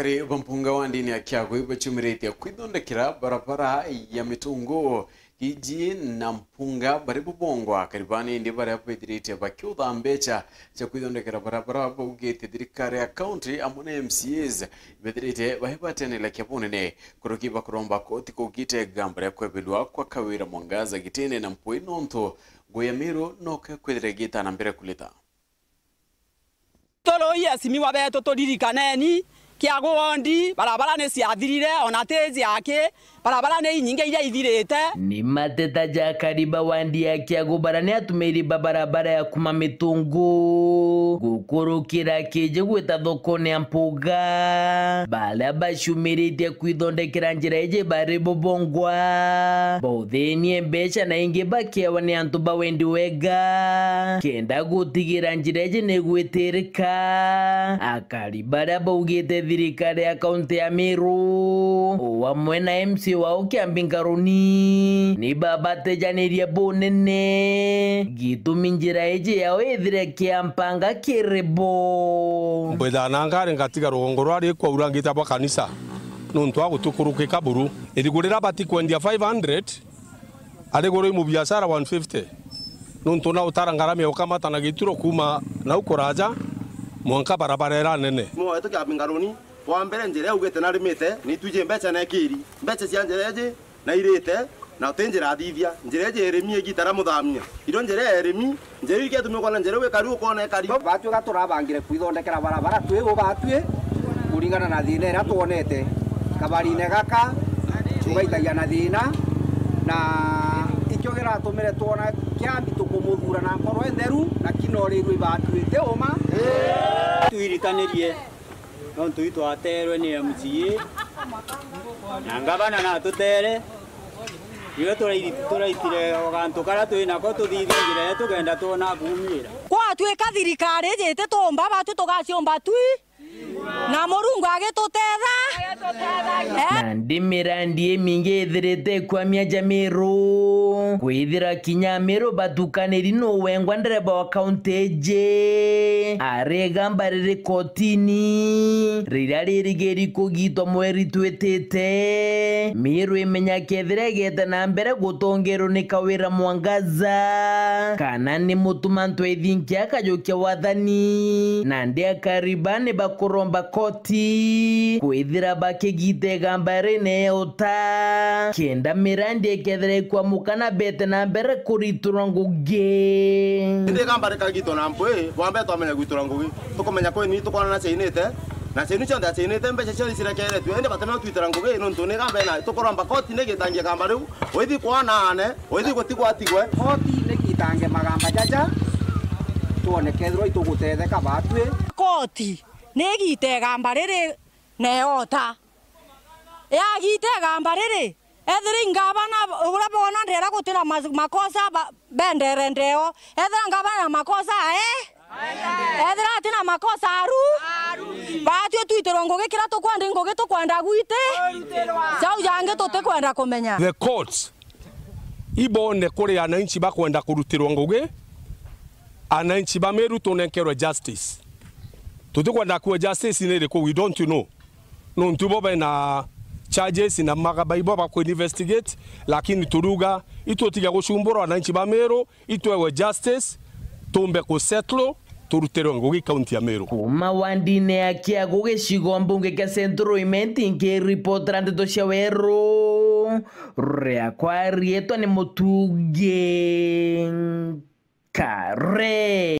abakari bampunga wandini akyagwe bacumiretya kwithondekera barabara ya mitungu iji na mpunga bari bubongwa karibani ndi bari apethirite bakiutha mbecha cha kwithondekera barabara baugite thirikari ya county amune MCAs bethirite bahe batenela kyabunene kuruki bakuromba koti kugite gambara ya kwebilwa kwa kawira mwangaza gitene na mpui nonto goyamiro noke kwithire gita na mbere kuleta tolo iya simi wabeto tolirikaneni kia gugondi barabara nä ciathirire ona tä ciake barabara nä inyinge iria ithirä te nä mateta jakariba wandi ya kiagubara nä atå mä barabara ya kuma mä tå ngå gå kå rå kä ra kä njä gwä ta bobongwa baåthä nie mbeca na ingä bakewa nä antå bawendi wega kenda gutigira njira ra njä ra ä njä thirikari ya kaunti ya miru wamwe na mc wao kiambi nkaruni ni babatejanirie bunene gitumi njira iji yao ithire kiampanga kiribo nangare ngatiga rũgongo rwa kwa urangita bwa kanisa nuntu agũtũkũrũkĩka kaburu ĩrigũrĩra bati kwendia 500 mu mũbiacara 150 nuntu na ũtara ngaramia ũkamata na gituro kuma nau kũranja mwanka barabara era nene mwoe tukiambinga rũni wa mbere njere ugete na rimete ni tuje mbeca na kiri mbeca cia njĩra ĩnjĩ na irĩte na ũtĩ njĩra thithia njĩra muthamia ĩrĩmi ĩgitara mũthamia indo njĩra ĩrĩmi njĩra iria tumĩkona njĩra ĩgĩkari ũkona kari batu ga tũrabangire kwĩthondekera barabara ego batue kuringana na thina era tuonete kabari negaka gaka tugaitagia na thina na iratumire tuona kia mbitu kumuthura na ngoro theru na kinorirwe ibatuite uma tuiritanirie no ntui twaterwe ni MCA na ngavana na tutere iyo turaitire gantu kara twinako tuthithi njira tugenda tuona kumira kwa twika thirikari jite tumba batu tugaciomba tui na murungu agitutethana eh? ndi mirandi imingi ithirite ikwamia jamiru kwithira kinyamiru batukaniri nuwengwa ndereba wa kaunti iji arigamba riri kotini riria rä rä kå gitwo mweri twä miru imenya mä rwä na mbere gutongerwo tongä rwo mwangaza kana nä må tuma ntwethinkä wathani na ndä akariba koti kwithira thä ra bakä gite gamba rä neota kenda mirandi ra ndä kethere kwamå na mbere kå ritå rwo na mbwä wambe twamenye gwitå ra ngå gä tå ni na cinu cionthe acini tembe cia ciothe cirekere tu indi batena twitira ngugi ino ntuni gambe na tukuromba koti ne gitangie kamba riu uithi kwanaane uithi gutigwatigwe koti ne gitangie magamba jaja tuonekethirwo itugutetheka batwi koti ne gite gamba riri neota yagite gamba riri ethira ingabana uria bona ndira gutira makosa bendere ndeo ethira ngabana makosa ae ethira atina makosa aru batio twitärwo ngå gä kä ra tå kwanda ngå gä tå kwanda cau jange tå tä kwenda kå the courts ibone kå rä ananchi bakwenda kå rutä rwo ngå gä ananchi bamä ru tå nenkerwe justice tå tä kwenda kuo justice nä rä we don't know no ntubo bena charges na ba ku investigate lakini turuga ito ituotiga gucumburwa wananchi ba Meru itwewe justice tumbe kusettle turuterwa gä kaunti ya mä kuma wandi-inä akä agå gä cigo mbunge kä central oimet ingä ripotera ndeto cia werå rĩakwa rietwa nä må kare